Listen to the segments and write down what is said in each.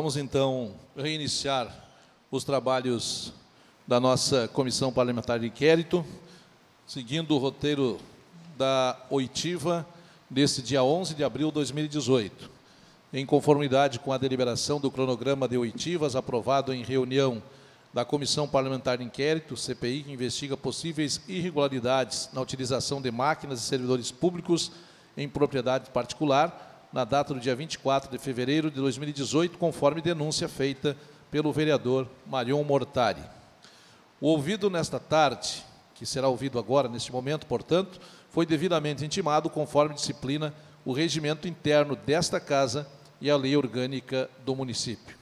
Vamos então reiniciar os trabalhos da nossa Comissão Parlamentar de Inquérito, seguindo o roteiro da oitiva desse dia 11 de abril de 2018. Em conformidade com a deliberação do cronograma de oitivas aprovado em reunião da Comissão Parlamentar de Inquérito, CPI, que investiga possíveis irregularidades na utilização de máquinas e servidores públicos em propriedade particular, na data do dia 24 de fevereiro de 2018, conforme denúncia feita pelo vereador Marion Mortari. O ouvido nesta tarde, que será ouvido agora, neste momento, portanto, foi devidamente intimado conforme disciplina o regimento interno desta Casa e a lei orgânica do município.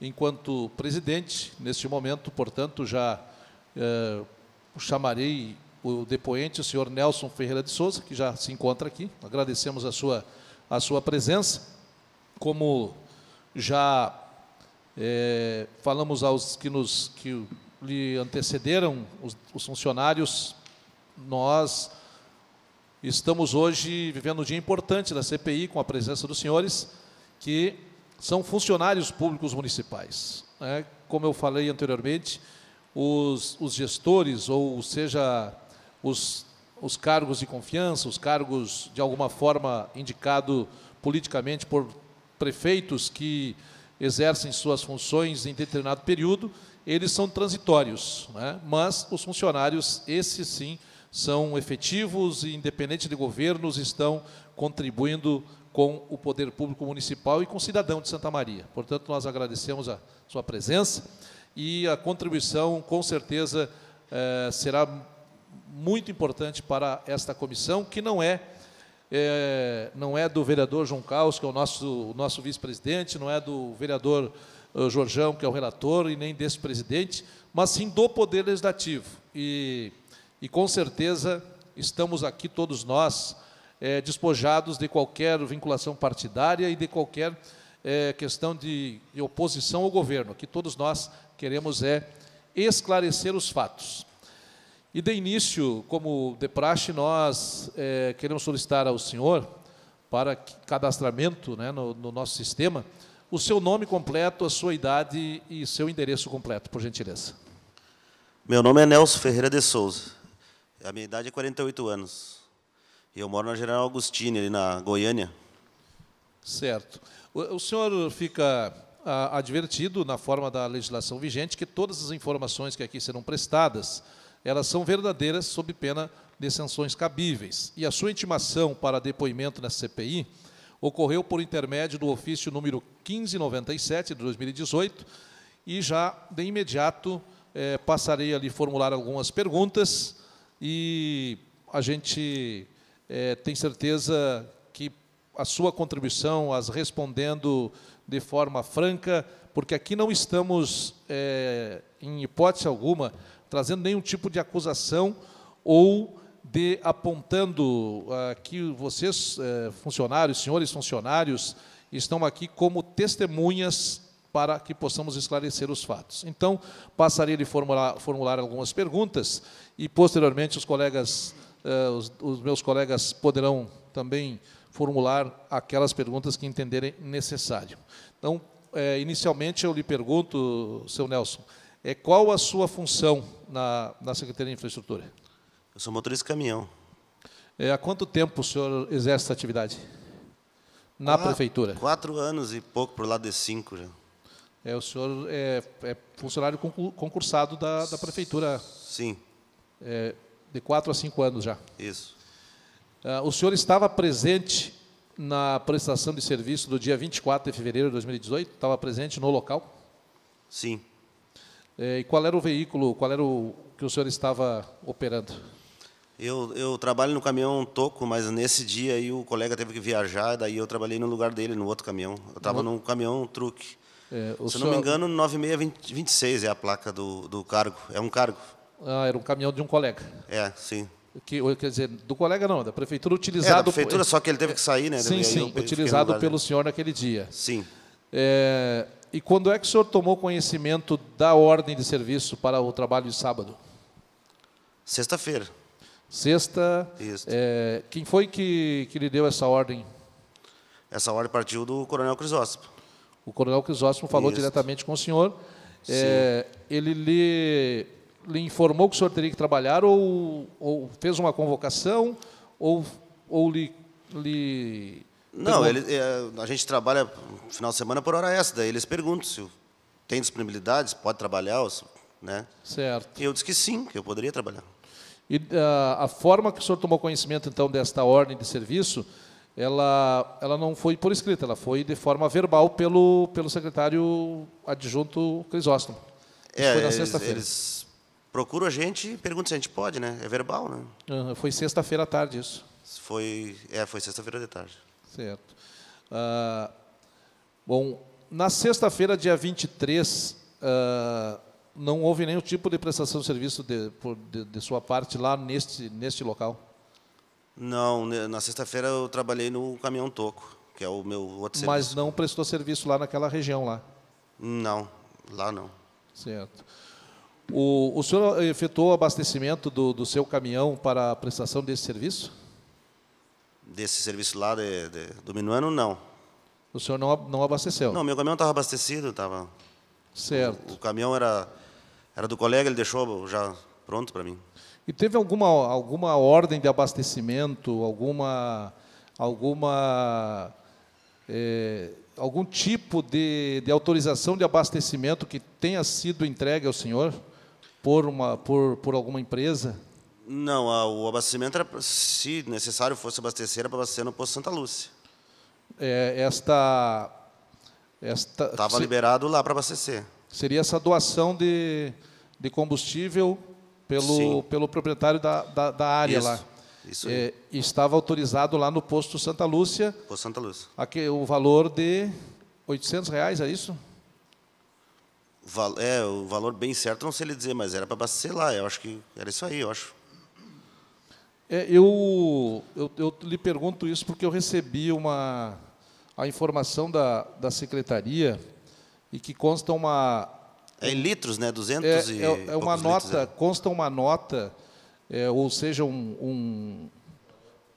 Enquanto presidente, neste momento, portanto, já eh, chamarei o depoente, o senhor Nelson Ferreira de Souza, que já se encontra aqui. Agradecemos a sua a sua presença. Como já é, falamos aos que nos que lhe antecederam, os, os funcionários, nós estamos hoje vivendo um dia importante da CPI com a presença dos senhores que são funcionários públicos municipais. Né? Como eu falei anteriormente, os, os gestores, ou seja, os os cargos de confiança, os cargos de alguma forma indicado politicamente por prefeitos que exercem suas funções em determinado período, eles são transitórios, né? mas os funcionários, esses sim, são efetivos e, independente de governos, estão contribuindo com o poder público municipal e com o cidadão de Santa Maria. Portanto, nós agradecemos a sua presença e a contribuição, com certeza, eh, será muito importante para esta comissão, que não é, é não é do vereador João Carlos, que é o nosso, nosso vice-presidente, não é do vereador uh, Jorjão, que é o relator, e nem desse presidente, mas sim do Poder Legislativo. E, e com certeza, estamos aqui todos nós é, despojados de qualquer vinculação partidária e de qualquer é, questão de, de oposição ao governo. O que todos nós queremos é esclarecer os fatos. E de início, como de praxe, nós é, queremos solicitar ao senhor, para cadastramento né, no, no nosso sistema, o seu nome completo, a sua idade e seu endereço completo, por gentileza. Meu nome é Nelson Ferreira de Souza. A minha idade é 48 anos. E eu moro na General Agostini, ali na Goiânia. Certo. O, o senhor fica a, advertido, na forma da legislação vigente, que todas as informações que aqui serão prestadas elas são verdadeiras sob pena de sanções cabíveis. E a sua intimação para depoimento na CPI ocorreu por intermédio do ofício número 1597 de 2018 e já de imediato é, passarei ali formular algumas perguntas e a gente é, tem certeza que a sua contribuição, as respondendo de forma franca, porque aqui não estamos, é, em hipótese alguma, trazendo nenhum tipo de acusação ou de apontando aqui ah, que vocês, eh, funcionários, senhores funcionários, estão aqui como testemunhas para que possamos esclarecer os fatos. Então, passaria de formular, formular algumas perguntas e, posteriormente, os colegas, eh, os, os meus colegas poderão também formular aquelas perguntas que entenderem necessário. Então, eh, inicialmente, eu lhe pergunto, seu Nelson, é, qual a sua função na, na Secretaria de Infraestrutura? Eu sou motorista de caminhão. É, há quanto tempo o senhor exerce essa atividade? Na ah, prefeitura? Quatro anos e pouco, por lá de cinco já. É, o senhor é, é funcionário concursado da, da prefeitura? Sim. É, de quatro a cinco anos já? Isso. Ah, o senhor estava presente na prestação de serviço do dia 24 de fevereiro de 2018? Estava presente no local? Sim. É, e qual era o veículo, qual era o que o senhor estava operando? Eu, eu, trabalho no caminhão Toco, mas nesse dia aí o colega teve que viajar, daí eu trabalhei no lugar dele, no outro caminhão. Eu estava no... num caminhão truque. É, Se senhor... não me engano, 9626 é a placa do, do cargo. É um cargo. Ah, era um caminhão de um colega. É, sim. Que, quer dizer, do colega não, da prefeitura utilizado. É, da prefeitura, só que ele teve que sair, né? Sim, sim, utilizado pelo senhor naquele dia. Sim. É, e quando é que o senhor tomou conhecimento da ordem de serviço para o trabalho de sábado? Sexta-feira. Sexta. Isso. é, quem foi que, que lhe deu essa ordem? Essa ordem partiu do Coronel Crisóstomo. O Coronel Crisóstomo falou Isso. diretamente com o senhor. É, ele lhe, lhe, informou que o senhor teria que trabalhar ou, ou fez uma convocação ou, ou lhe, lhe não, ele, é, a gente trabalha final de semana por hora extra. Daí eles perguntam se tem disponibilidade, se pode trabalhar, ou se, né? Certo. E eu disse que sim, que eu poderia trabalhar. E a, ah, a forma que o senhor tomou conhecimento, então, desta ordem de serviço, ela, ela não foi por escrita, ela foi de forma verbal pelo, pelo secretário adjunto Crisóstomo. é, foi na sexta-feira. Eles procuram a gente e perguntam se a gente pode, né? É verbal, né? foi sexta-feira à tarde isso. Foi, é, foi sexta-feira de tarde. Certo. Ah, bom, na sexta-feira, dia 23, ah, não houve nenhum tipo de prestação de serviço de, por, de, de sua parte lá neste, neste local? Não, na sexta-feira eu trabalhei no caminhão toco, que é o meu outro serviço. Mas não prestou serviço lá naquela região lá? Não, lá não. Certo. O, o senhor efetuou o abastecimento do, do seu caminhão para a prestação desse serviço? desse serviço lá de, de, do Minuano, não. O senhor não, não abasteceu? Não, meu caminhão estava abastecido, estava. Certo. O, o, caminhão era era do colega, ele deixou já pronto para mim. E teve alguma alguma ordem de abastecimento, alguma alguma é, algum tipo de, de autorização de abastecimento que tenha sido entregue ao senhor por uma por por alguma empresa? Não, o abastecimento, era, se necessário fosse abastecer, era para abastecer no posto Santa Lúcia. É, esta, esta estava liberado lá para abastecer. Seria essa doação de, de combustível pelo, pelo proprietário da, da, da área isso, lá. Isso é, estava autorizado lá no posto Santa Lúcia. Posto Santa Lúcia. Aqui, o valor de R$ reais, é isso? Val, é, o valor bem certo, não sei lhe dizer, mas era para abastecer lá. Eu acho que era isso aí, eu acho. É, eu, eu, eu, lhe pergunto isso porque eu recebi uma, a informação da, da secretaria e que consta uma. É em litros, né? 200 é, e. É, é uma nota, litros, é. consta uma nota, é, ou seja, um. um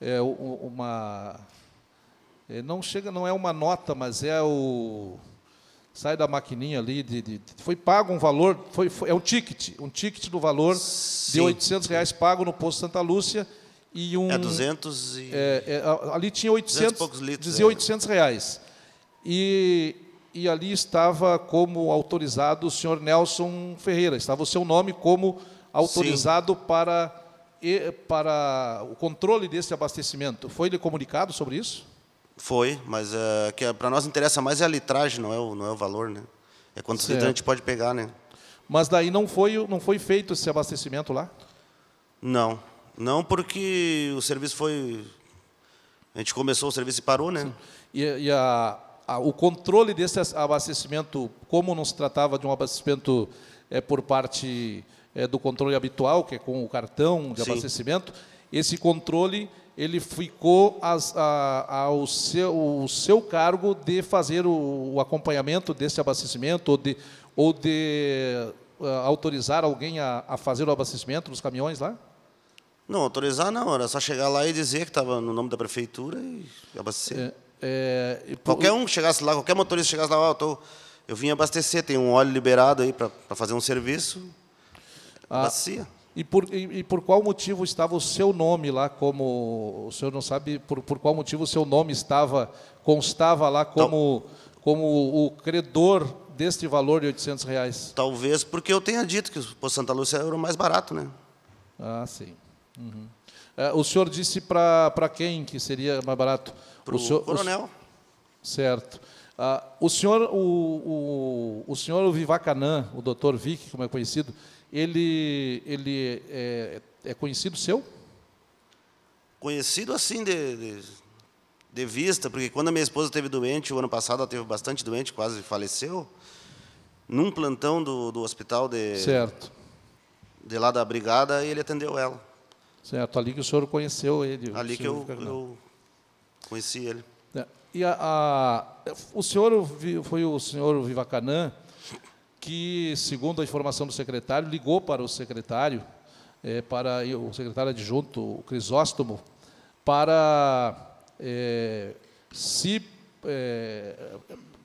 é, uma. É, não chega, não é uma nota, mas é o sai da maquininha ali de, de foi pago um valor, foi, foi, é um ticket, um ticket do valor Sim. de 800 reais pago no posto Santa Lúcia e um é 200 e... É, é, ali tinha 800, 200 litros, dizia 800 é. reais e e ali estava como autorizado o senhor Nelson Ferreira, estava o seu nome como autorizado para para o controle desse abastecimento. Foi lhe comunicado sobre isso? Foi, mas eh, é, que para nós interessa mais é a litragem, não é o, não é o valor, né? É quantos certo. litros a gente pode pegar, né? Mas daí não foi, não foi feito esse abastecimento lá? Não. Não porque o serviço foi. A gente começou o serviço e parou, né? Sim. E, e a, a, o controle desse abastecimento, como não se tratava de um abastecimento é, por parte é, do controle habitual, que é com o cartão de Sim. abastecimento, esse controle ele ficou as, a, ao seu, o seu cargo de fazer o, o acompanhamento desse abastecimento ou de, ou de uh, autorizar alguém a, a, fazer o abastecimento dos caminhões lá? Não, autorizar não, era só chegar lá e dizer que estava no nome da prefeitura e abastecer. É, é, qualquer um que chegasse lá, qualquer motorista chegasse lá, oh, eu, tô, eu vim abastecer, tem um óleo liberado aí para fazer um serviço, ah, abastecia. Ah. E por, e, e por qual motivo estava o seu nome lá como. O senhor não sabe por, por qual motivo o seu nome estava, constava lá como, como o credor deste valor de 800 reais? Talvez porque eu tenha dito que o Santa Lúcia era o mais barato, né? Ah, sim. Uhum. É, o senhor disse para quem que seria mais barato? Para o senhor, coronel. O, certo. Ah, o senhor, o, o, o senhor o Vivacanã, o doutor Vic, como é conhecido, ele, ele é, é conhecido seu? Conhecido assim de, de, de, vista, porque quando a minha esposa esteve doente, o ano passado ela teve bastante doente, quase faleceu, num plantão do, do hospital de. Certo. De lá da brigada, ele atendeu ela. Certo, ali que o senhor conheceu ele. Ali que eu, eu conheci ele. E a, a, o senhor foi o senhor Vivacanã que, segundo a informação do secretário, ligou para o secretário, é, para o secretário adjunto, o Crisóstomo, para é, se é,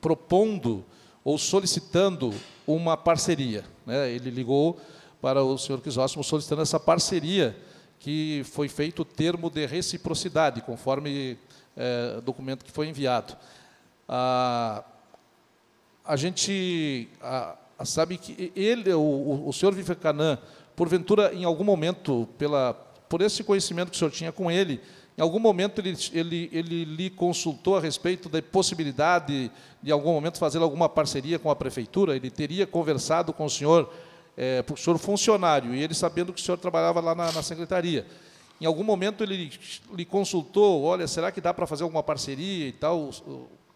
propondo ou solicitando uma parceria. Né? Ele ligou para o senhor Crisóstomo solicitando essa parceria que foi feito o termo de reciprocidade, conforme é, documento que foi enviado. Ah, a gente ah, sabe que ele, o, o senhor Vivekanan, porventura, em algum momento, pela, por esse conhecimento que o senhor tinha com ele, em algum momento ele, ele, ele lhe consultou a respeito da possibilidade de, em algum momento, fazer alguma parceria com a prefeitura? Ele teria conversado com o senhor é, o senhor funcionário, e ele sabendo que o senhor trabalhava lá na, na secretaria. Em algum momento ele lhe consultou, olha, será que dá para fazer alguma parceria e tal?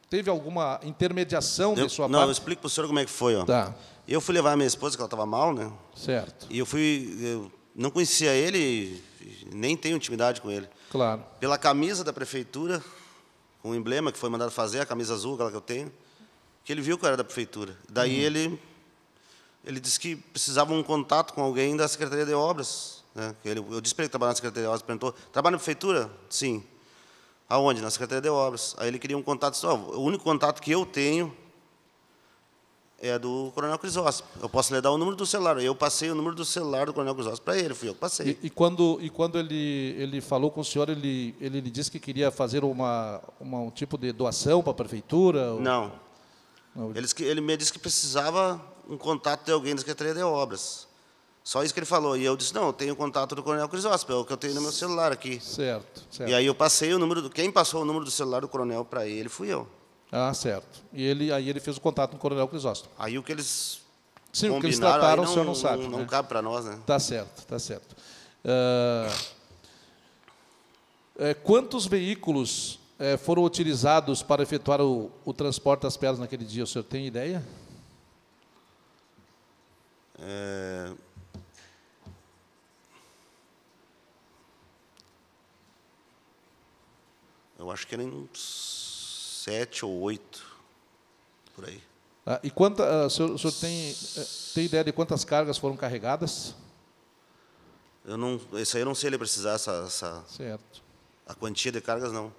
Teve alguma intermediação eu, de sua não, parte? Não, eu explico para o senhor como é que foi. Ó. Tá. Eu fui levar a minha esposa, que ela estava mal, né? Certo. E eu fui... Eu não conhecia ele, nem tenho intimidade com ele. Claro. Pela camisa da prefeitura, com o emblema que foi mandado fazer, a camisa azul, aquela que eu tenho, que ele viu que era da prefeitura. Daí hum. ele ele disse que precisava um contato com alguém da Secretaria de Obras. Né? Ele, eu disse para ele que trabalha na Secretaria de Obras, perguntou, trabalha na Prefeitura? Sim. Aonde? Na Secretaria de Obras. Aí ele queria um contato, disse, oh, o único contato que eu tenho é do Coronel Crisóstomo. Eu posso lhe dar o número do celular. Eu passei o número do celular do Coronel Crisóstomo para ele, fui eu que passei. E, e, quando, e quando ele, ele falou com o senhor, ele, ele disse que queria fazer uma, uma um tipo de doação para a prefeitura? Ou... Não. Não. Ele, ele me disse que precisava um contato de alguém da Secretaria de Obras. Só isso que ele falou. E eu disse, não, eu tenho o contato do Coronel Crisóstomo, é o que eu tenho no meu celular aqui. Certo, certo. E aí eu passei o número, do, quem passou o número do celular do Coronel para ele fui eu. Ah, certo. E ele, aí ele fez o contato com o Coronel Crisóstomo. Aí o que eles Sim, o que eles trataram, não, o senhor não sabe. Não, não né? cabe para nós, né? Tá certo, tá certo. Uh, é, quantos veículos é, foram utilizados para efetuar o, o transporte das pedras naquele dia? O senhor tem ideia? É... Eu acho que eram sete ou oito, por aí. Ah, e quanta, uh, o senhor, o senhor tem, eh, tem ideia de quantas cargas foram carregadas? Eu não, isso aí eu não sei ele precisar, essa, essa, certo. a quantia de cargas, não.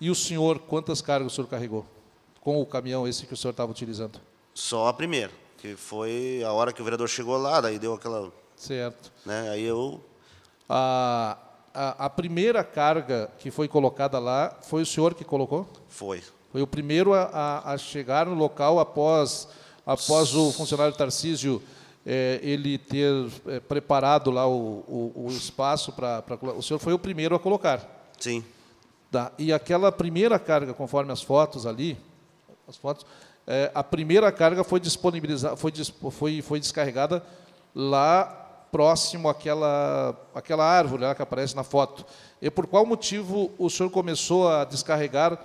E o senhor, quantas cargas o senhor carregou com o caminhão esse que o senhor estava utilizando? Só a primeira que foi a hora que o vereador chegou lá, daí deu aquela. Certo. Né? Aí eu. A, a, a, primeira carga que foi colocada lá foi o senhor que colocou? Foi. Foi o primeiro a, a, a chegar no local após, após o funcionário Tarcísio é, ele ter é, preparado lá o, o, o espaço para. O senhor foi o primeiro a colocar. Sim. Tá. E aquela primeira carga, conforme as fotos ali, as fotos, é, a primeira carga foi disponibilizada, foi, foi, foi descarregada lá próximo àquela, àquela árvore lá que aparece na foto. E por qual motivo o senhor começou a descarregar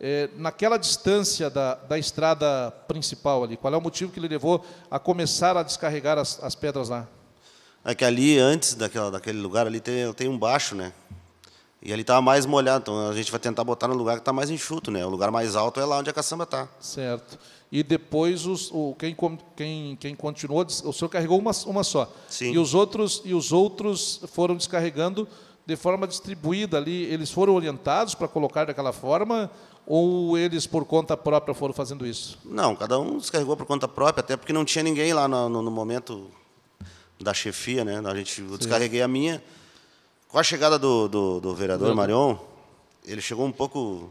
é, naquela distância da, da estrada principal ali? Qual é o motivo que lhe levou a começar a descarregar as, as pedras lá? É que ali, antes daquela, daquele lugar, ali tem, tem um baixo, né? E ali estava mais molhado, então a gente vai tentar botar no lugar que está mais enxuto, né? O lugar mais alto é lá onde a caçamba está. Certo. E depois os, o, quem, quem, quem continuou, o senhor carregou uma, uma só. Sim. E os outros e os outros foram descarregando de forma distribuída ali. Eles foram orientados para colocar daquela forma ou eles por conta própria foram fazendo isso? Não, cada um descarregou por conta própria, até porque não tinha ninguém lá no, no, no momento da chefia, né? A gente eu descarreguei a minha com a chegada do, do, do vereador Não. Marion, ele chegou um pouco,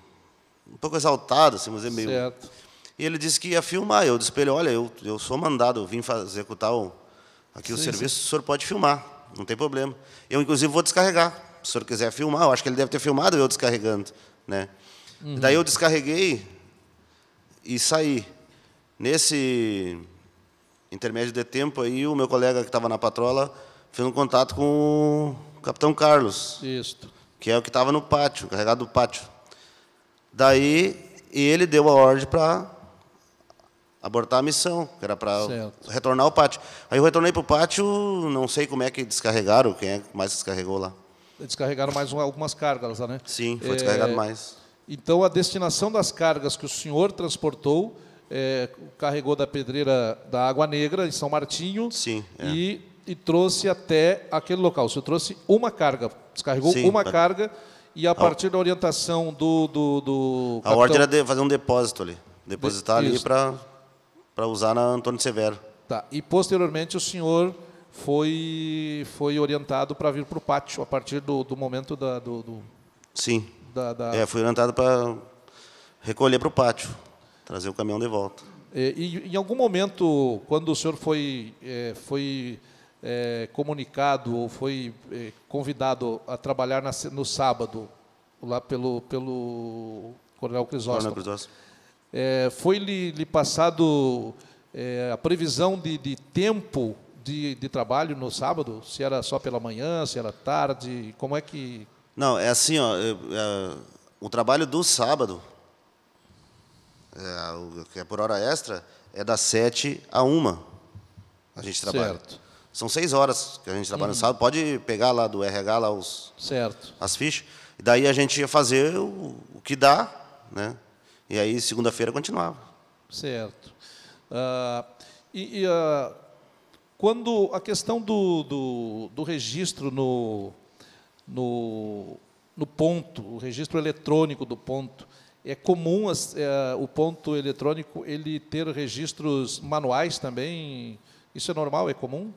um pouco exaltado, assim, mas é meio. Certo. E ele disse que ia filmar. Eu disse para ele: olha, eu, eu sou mandado, eu vim fazer, executar o, aqui sim, o serviço, sim. o senhor pode filmar, não tem problema. Eu, inclusive, vou descarregar. Se o senhor quiser filmar, eu acho que ele deve ter filmado eu descarregando. Né? Uhum. Daí eu descarreguei e saí. Nesse intermédio de tempo aí, o meu colega que estava na patrola fiz um contato com o capitão Carlos. Isso. Que é o que estava no pátio, carregado do pátio. Daí, e ele deu a ordem para abortar a missão, que era para retornar ao pátio. Aí eu retornei para o pátio, não sei como é que descarregaram, quem é que mais descarregou lá. Descarregaram mais algumas cargas lá, né? Sim, foi é... descarregado mais. Então, a destinação das cargas que o senhor transportou, é, carregou da pedreira da Água Negra, em São Martinho, Sim, é. e e trouxe até aquele local. O senhor trouxe uma carga, descarregou Sim, uma carga e a partir da orientação do. do, do capitão... A ordem era de fazer um depósito ali. Depositar de... ali para usar na Antônio Severo. Tá. E posteriormente o senhor foi, foi orientado para vir para o pátio a partir do, do momento da. Do, do... Sim. Da, da... É, fui orientado para recolher para o pátio, trazer o caminhão de volta. E, é, e, em algum momento, quando o senhor foi, é, foi é, comunicado ou foi é, convidado a trabalhar na, no sábado, lá pelo, pelo Coronel Crisóstomo. Coronel Crisóstomo. É, foi lhe, lhe passado é, a previsão de, de tempo de, de, trabalho no sábado? Se era só pela manhã, se era tarde? Como é que. Não, é assim, ó, é, o trabalho do sábado, é, que é por hora extra, é das sete a uma A gente trabalha. Certo. São seis horas que a gente trabalha tá uhum. no sábado. Pode pegar lá do RH lá os, certo. as fichas. E daí a gente ia fazer o, o que dá, né? E aí segunda-feira continuava. Certo. Uh, e, e uh, quando a questão do, do, do registro no, no, no, ponto, o registro eletrônico do ponto, é comum as, é, o ponto eletrônico ele ter registros manuais também? Isso é normal? É comum?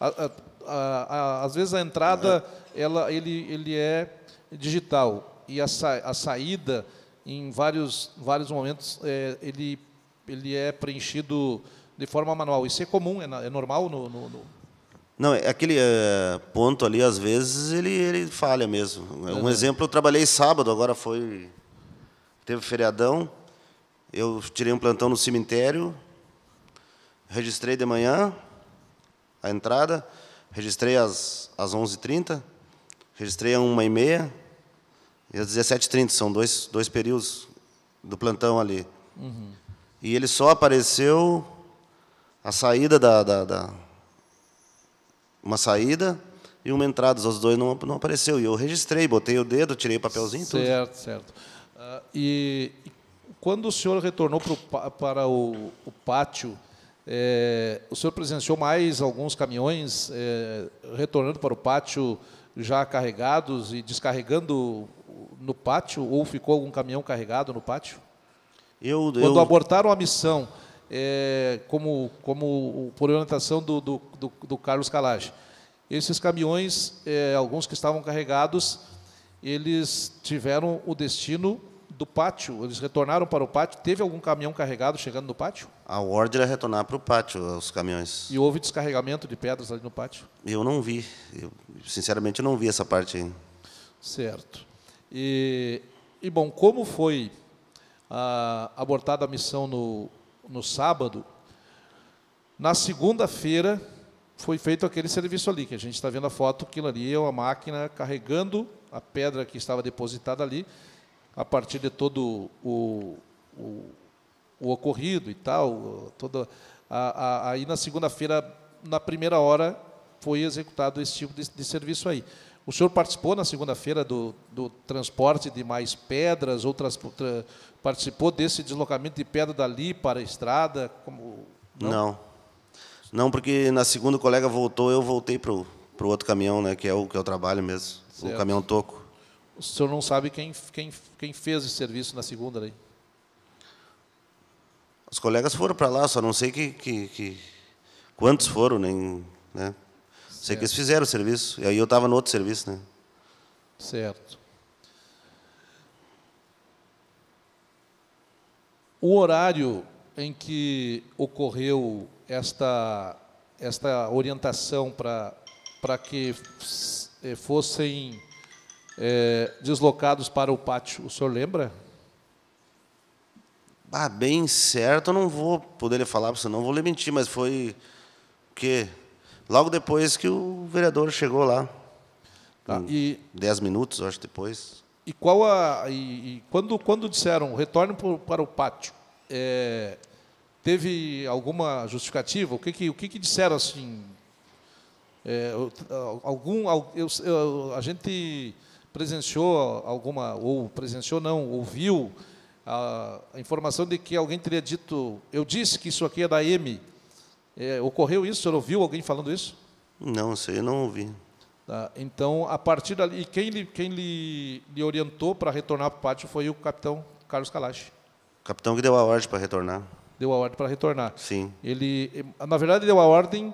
às vezes a entrada ela, ele, ele é digital e a, sa, a saída em vários, vários momentos é, ele, ele é preenchido de forma manual. Isso é comum, é, é normal no, no, no... Não, é aquele é, ponto ali, às vezes, ele, ele falha mesmo. É um uhum. exemplo, eu trabalhei sábado, agora foi. Teve feriadão, eu tirei um plantão no cemitério, registrei de manhã, a entrada, registrei às, às 11h30, registrei às 1h30 e às 17h30, são dois, dois períodos do plantão ali. Uhum. E ele só apareceu a saída da, da, da, uma saída e uma entrada, os dois não, não apareceu. E eu registrei, botei o dedo, tirei o papelzinho certo, tudo. Certo, certo. Uh, e, e quando o senhor retornou pro, para o, o pátio, é, o senhor presenciou mais alguns caminhões é, retornando para o pátio já carregados e descarregando no pátio, ou ficou algum caminhão carregado no pátio? Eu, eu... Quando abortaram a missão, é, como, como por orientação do, do, do, do Carlos Calage, esses caminhões, é, alguns que estavam carregados, eles tiveram o destino do pátio, eles retornaram para o pátio. Teve algum caminhão carregado chegando no pátio? A ordem era retornar para o pátio, os caminhões. E houve descarregamento de pedras ali no pátio? Eu não vi. Eu, sinceramente, eu não vi essa parte Certo. E, e bom, como foi a, ah, abortada a missão no, no sábado, na segunda-feira foi feito aquele serviço ali, que a gente está vendo a foto, aquilo ali é uma máquina carregando a pedra que estava depositada ali a partir de todo o, o, o ocorrido e tal, toda a, a, aí na segunda-feira, na primeira hora, foi executado esse tipo de, de serviço aí. O senhor participou na segunda-feira do, do, transporte de mais pedras, ou tra, participou desse deslocamento de pedra dali para a estrada? Como, não? não. não porque na segunda o colega voltou, eu voltei para o outro caminhão, né, que é o que eu é trabalho mesmo, certo. o caminhão toco o senhor não sabe quem, quem, quem fez esse serviço na segunda lei. Os colegas foram para lá, só não sei que, que, que quantos foram, nem. Né? Certo. Sei que eles fizeram o serviço. E aí eu estava no outro serviço, né? Certo. O horário em que ocorreu esta, esta orientação para que eh, fossem é, deslocados para o pátio. O senhor lembra? Ah, bem certo, eu não vou poder falar para você, não vou lhe mentir, mas foi que logo depois que o vereador chegou lá. Tá, e, dez minutos, acho, depois. E qual a. E, e quando, quando disseram retorno para o pátio, é, teve alguma justificativa? O que, que, o que, que disseram assim? É, algum, eu, eu, a gente presenciou alguma, ou presenciou não, ouviu a, a informação de que alguém teria dito, eu disse que isso aqui é da M. É, ocorreu isso? O senhor ouviu alguém falando isso? Não, isso aí eu não ouvi. Tá, então, a partir dali, quem, lhe, quem lhe, lhe orientou para retornar para o pátio foi o capitão Carlos Kalash. O capitão que deu a ordem para retornar. Deu a ordem para retornar. Sim. Ele, na verdade, deu a ordem,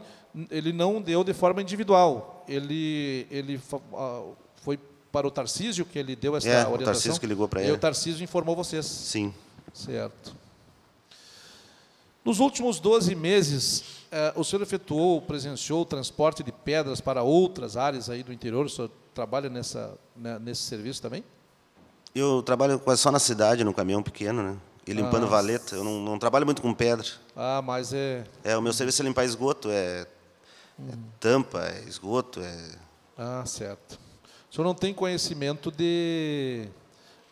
ele não deu de forma individual. Ele, ele para o Tarcísio que ele deu essa é, orientação. o Tarcísio que ligou para ele. E o Tarcísio informou vocês. Sim. Certo. Nos últimos 12 meses, eh, o senhor efetuou, presenciou o transporte de pedras para outras áreas aí do interior? O senhor trabalha nessa, né, nesse serviço também? Eu trabalho quase só na cidade, no caminhão pequeno, né? E limpando ah, valeta. Eu não, não, trabalho muito com pedra. Ah, mas é... É, o meu serviço é limpar esgoto, é, é hum. é tampa, é esgoto, é... Ah, certo. O senhor não tem conhecimento de,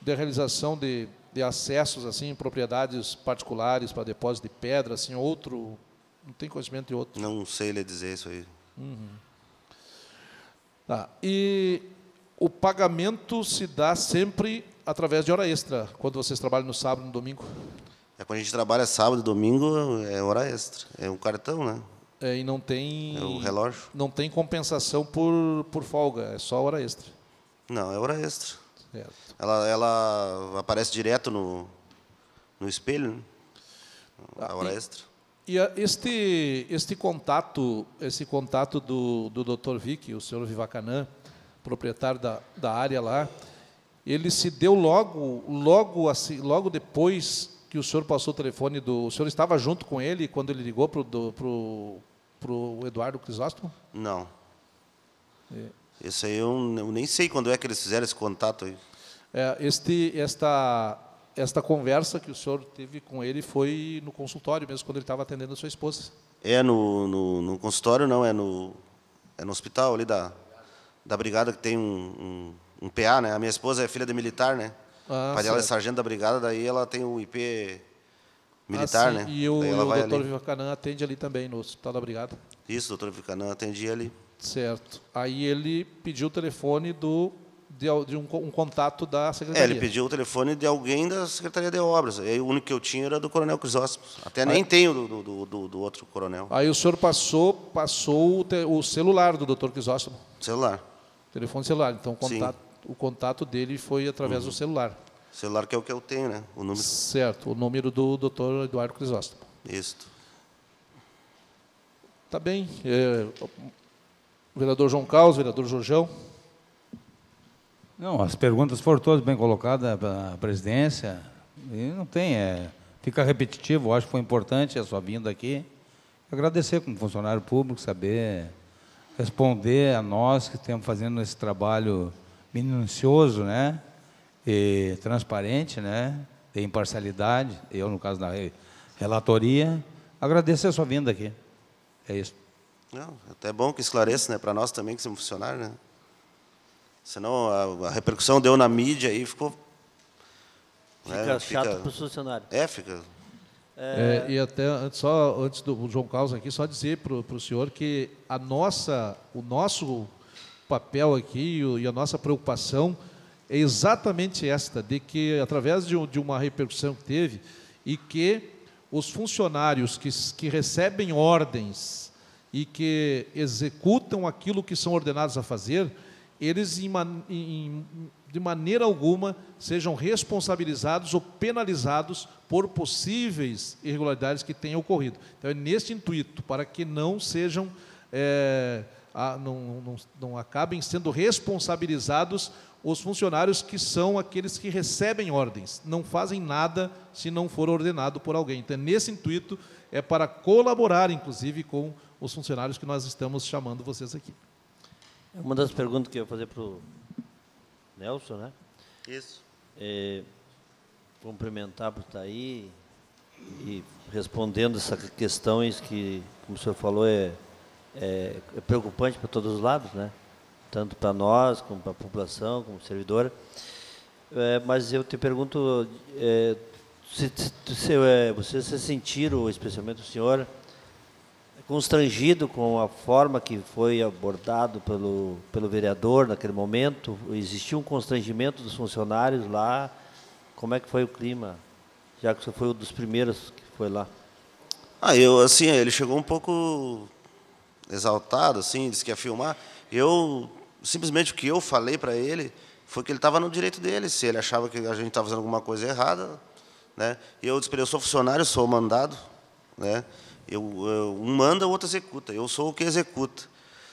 de realização de, de acessos assim, em propriedades particulares para depósito de pedra, assim, outro. Não tem conhecimento de outro. Não sei lhe dizer isso aí. Uhum. Tá. E o pagamento se dá sempre através de hora extra, quando vocês trabalham no sábado e no domingo? É quando a gente trabalha sábado e domingo, é hora extra. É um cartão, né? É, e não tem. É o relógio? Não tem compensação por, por folga, é só hora extra. Não, é hora extra. Certo. Ela, ela aparece direto no, no espelho, né? Ah, a hora e, extra. E a, este, este contato, esse contato do, do Dr. Vick, o senhor Vivacanã, proprietário da, da área lá, ele se deu logo, logo assim, logo depois que o senhor passou o telefone do. O senhor estava junto com ele quando ele ligou para o para o Eduardo Crisóstomo? Não. Isso é. aí eu, eu, nem sei quando é que eles fizeram esse contato aí. É, este, esta, esta conversa que o senhor teve com ele foi no consultório mesmo, quando ele estava atendendo a sua esposa. É, no, no, no, consultório não, é no, é no hospital ali da, da brigada que tem um, um, um PA, né? A minha esposa é filha de militar, né? Ah, o pai dela é sargento da brigada, daí ela tem o IP militar, ah, né? E o, o doutor Vivacanã atende ali também, no Hospital tá, da Brigada. Isso, o doutor Vivacanã atendia ali. Certo. Aí ele pediu o telefone do de, de um, um, contato da secretaria. É, ele pediu o telefone de alguém da Secretaria de Obras. E aí, o único que eu tinha era do Coronel Crisóstomo. Até aí, nem tenho do, do, do, do, outro coronel. Aí o senhor passou, passou o, te, o celular do doutor Crisóstomo. Celular. Telefone celular. Então, o contato, o contato dele foi através uhum. do celular. Celular que é o que eu tenho, né? O número. Certo, o número do Dr. Eduardo Crisóstomo. Isto. Tá bem. É, vereador João Carlos, vereador Jorjão. Não, as perguntas foram todas bem colocadas para a presidência. E não tem, é, fica repetitivo. acho que foi importante a sua vinda aqui. Agradecer como funcionário público, saber responder a nós que estamos fazendo esse trabalho minucioso, né? e transparente, né? imparcialidade, eu, no caso da relatoria. Agradeço a sua vinda aqui. É isso. Não, até é bom que esclareça, né? Para nós também que somos funcionários, né? Senão a, a repercussão deu na mídia e ficou. Né, fica né, chato para os funcionários. É, fica. É. é, e até só antes do João Carlos aqui, só dizer para o senhor que a nossa, o nosso papel aqui e a nossa preocupação é exatamente esta, de que através de, de uma repercussão que teve e que os funcionários que, que recebem ordens e que executam aquilo que são ordenados a fazer, eles em, em, de maneira alguma sejam responsabilizados ou penalizados por possíveis irregularidades que tenham ocorrido. Então, é neste intuito, para que não sejam, é, a, não, não, não acabem sendo responsabilizados os funcionários que são aqueles que recebem ordens, não fazem nada se não for ordenado por alguém. Então, é nesse intuito, é para colaborar, inclusive, com os funcionários que nós estamos chamando vocês aqui. É uma das perguntas que eu ia fazer para o Nelson, né? Isso. É, cumprimentar por estar tá aí e respondendo essa questão, isso que, como o senhor falou, é, é, é preocupante para todos os lados, né? tanto para nós, como para a população, como servidora. É, mas eu te pergunto, é, se, se, é, vocês se sentiram, especialmente o senhor, constrangido com a forma que foi abordado pelo, pelo vereador naquele momento? Existiu um constrangimento dos funcionários lá? Como é que foi o clima? Já que você foi um dos primeiros que foi lá. Ah, eu, assim, ele chegou um pouco exaltado, assim, disse que ia filmar. Eu simplesmente o que eu falei para ele foi que ele estava no direito dele. Se ele achava que a gente estava fazendo alguma coisa errada, né? E eu disse para ele, eu sou funcionário, sou mandado, né? Eu, eu, um manda, o outro executa. Eu sou o que executa.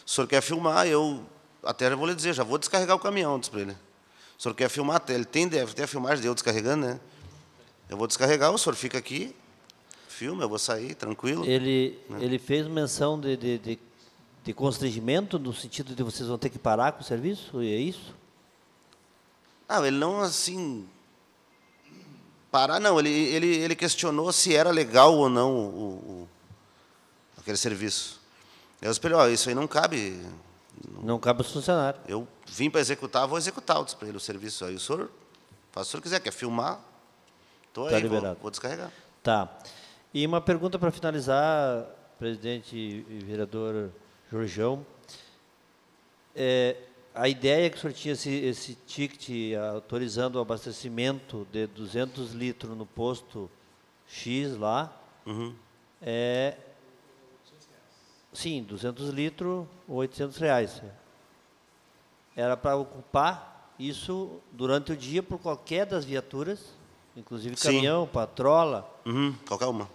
O senhor quer filmar, eu até já vou lhe dizer, já vou descarregar o caminhão, disse para ele. O senhor quer filmar até, ele tem, deve ter a filmagem de eu descarregando, né? Eu vou descarregar, o senhor fica aqui, filma, eu vou sair, tranquilo. Ele, né? ele fez menção de, de, de de constrangimento no sentido de vocês vão ter que parar com o serviço? E é isso? Não, ele não assim parar não, ele, ele, ele questionou se era legal ou não o, o aquele serviço. Eu disse para ele, oh, isso aí não cabe. Não, não cabe ao funcionário. Eu vim para executar, vou executar, disse para ele o serviço. Aí o senhor faz o senhor quiser, quer filmar, estou tá aí, liberado. Vou, vou descarregar. Tá. E uma pergunta para finalizar, presidente e vereador Jorjão. É, a ideia é que o senhor tinha esse, esse ticket autorizando o abastecimento de 200 litros no posto X lá, uhum. é, sim, 200 litros, 800 reais. Era para ocupar isso durante o dia por qualquer das viaturas, inclusive caminhão, sim. patrola. Uhum, qualquer uma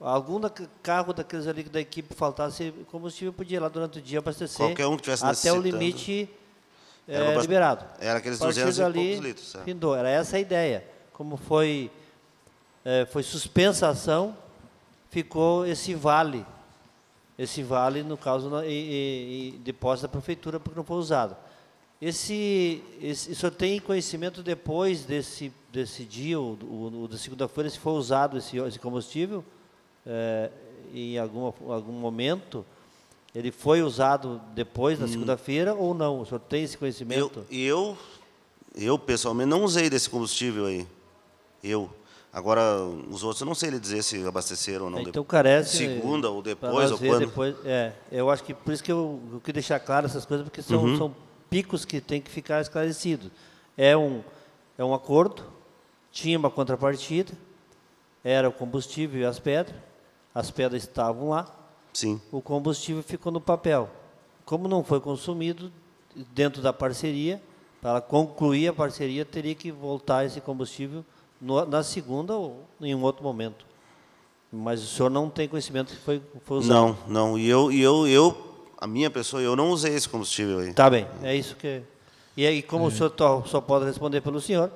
algum da, carro daqueles ali da equipe faltasse combustível, podia ir lá durante o dia abastecer. Qualquer um que tivesse Até o limite era eh, liberado. Era aqueles 200 ali, e litros. É. Era essa a ideia. Como foi, é, foi suspensa a ação, ficou esse vale. Esse vale, no caso, na, e, e, depósito da prefeitura, porque não foi usado. Esse, esse só tem conhecimento depois desse, desse dia, ou, ou, ou da segunda-feira, se foi usado esse, esse combustível? é, em algum, algum momento, ele foi usado depois da hum. segunda-feira hum. ou não? O senhor tem esse conhecimento? Eu, eu, eu, pessoalmente, não usei desse combustível aí. Eu. Agora, os outros, eu não sei lhe dizer se abasteceram ou não. Então, carece... Segunda ou depois, ou quando. Depois, é, eu acho que, por isso que eu, eu queria deixar claro essas coisas, porque são, uhum. são picos que tem que ficar esclarecidos. É um, é um acordo, tinha uma contrapartida, era o combustível e as pedras, as pedras estavam lá. Sim. O combustível ficou no papel. Como não foi consumido dentro da parceria, para concluir a parceria, teria que voltar esse combustível no, na segunda ou em um outro momento. Mas o senhor não tem conhecimento que foi, foi usado? Não, não. E eu, e eu, eu, a minha pessoa, eu não usei esse combustível aí. Tá bem, é isso que. E aí, como é. o senhor só pode responder pelo senhor,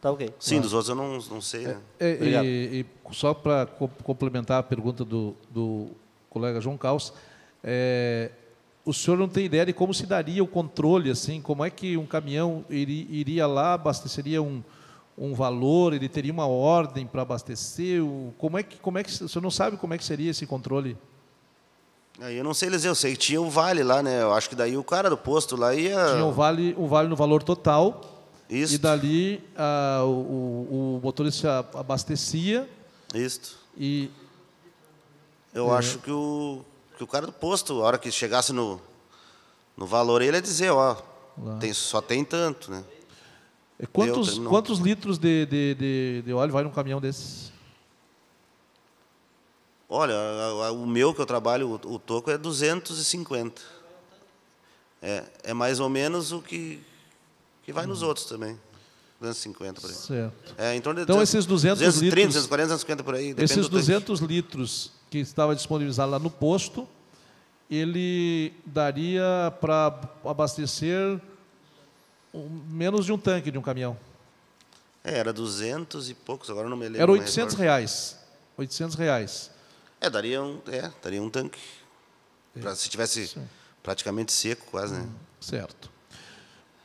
Tá ok. Sim, dos outros eu não, não sei. Né? É, é E, e só para complementar a pergunta do, do colega João Caos, é, o senhor não tem ideia de como se daria o controle, assim, como é que um caminhão iria, iria lá, abasteceria um, um valor, ele teria uma ordem para abastecer, o, como é que, como é que, o senhor não sabe como é que seria esse controle? Eu não sei dizer, eu sei que tinha o um vale lá, né? Eu acho que daí o cara do posto lá ia. Tinha o um vale, o um vale no valor total isto. E dali a, ah, o, o, motorista abastecia. Isto. E. Eu é. acho que o, que o cara do posto, a hora que chegasse no, no valor, ele ia dizer: ó, tem, só tem tanto, né? E é, quantos, Deu, quantos litros de, de, de, de óleo vai num caminhão desses? Olha, o meu que eu trabalho, o, toco, é 250. É, é mais ou menos o que, que vai nos uhum. outros também. 250 por aí. Certo. É, em torno de então, 200, esses 200 230, litros. 240, 250 por aí. Esses 200 tanque. litros que estava disponibilizado lá no posto, ele daria para abastecer menos de um tanque de um caminhão. É, era 200 e poucos, agora não me lembro. Era 800 reais. 800 reais. É, daria um, é, daria um tanque. É, pra, se tivesse Sim. praticamente seco, quase, né? Hum, certo.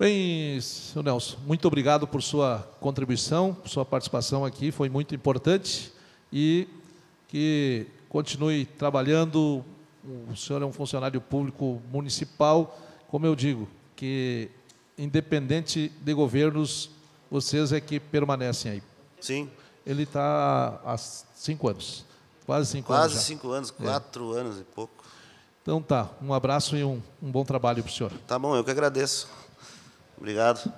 Bem, senhor Nelson, muito obrigado por sua contribuição, por sua participação aqui, foi muito importante e que continue trabalhando. O senhor é um funcionário público municipal, como eu digo, que independente de governos, vocês é que permanecem aí. Sim. Ele está há cinco anos, quase cinco quase anos. Quase cinco anos, é. quatro é. anos e pouco. Então tá, um abraço e um, um bom trabalho para o senhor. Tá bom, eu que agradeço. Obrigado.